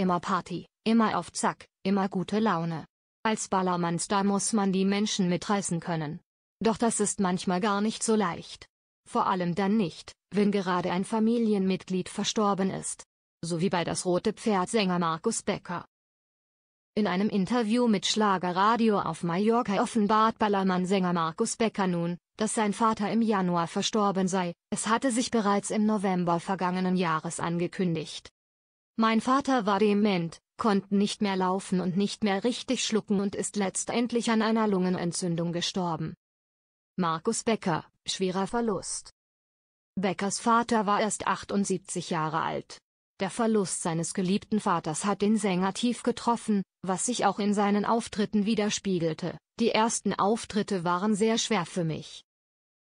Immer Party, immer auf Zack, immer gute Laune. Als Ballermannstar muss man die Menschen mitreißen können. Doch das ist manchmal gar nicht so leicht. Vor allem dann nicht, wenn gerade ein Familienmitglied verstorben ist. So wie bei das Rote Pferd Sänger Markus Becker. In einem Interview mit Schlagerradio auf Mallorca offenbart Ballermann-Sänger Markus Becker nun, dass sein Vater im Januar verstorben sei, es hatte sich bereits im November vergangenen Jahres angekündigt. Mein Vater war dement, konnte nicht mehr laufen und nicht mehr richtig schlucken und ist letztendlich an einer Lungenentzündung gestorben. Markus Becker, schwerer Verlust. Beckers Vater war erst 78 Jahre alt. Der Verlust seines geliebten Vaters hat den Sänger tief getroffen, was sich auch in seinen Auftritten widerspiegelte. Die ersten Auftritte waren sehr schwer für mich.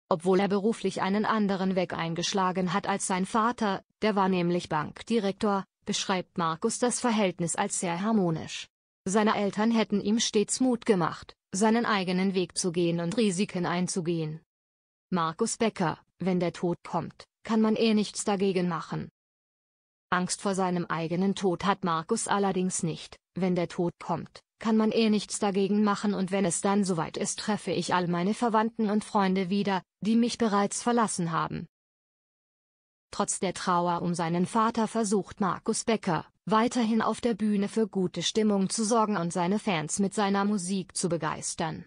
Obwohl er beruflich einen anderen Weg eingeschlagen hat als sein Vater, der war nämlich Bankdirektor, beschreibt Markus das Verhältnis als sehr harmonisch. Seine Eltern hätten ihm stets Mut gemacht, seinen eigenen Weg zu gehen und Risiken einzugehen. Markus Becker, wenn der Tod kommt, kann man eh nichts dagegen machen. Angst vor seinem eigenen Tod hat Markus allerdings nicht, wenn der Tod kommt, kann man eh nichts dagegen machen und wenn es dann soweit ist treffe ich all meine Verwandten und Freunde wieder, die mich bereits verlassen haben. Trotz der Trauer um seinen Vater versucht Markus Becker, weiterhin auf der Bühne für gute Stimmung zu sorgen und seine Fans mit seiner Musik zu begeistern.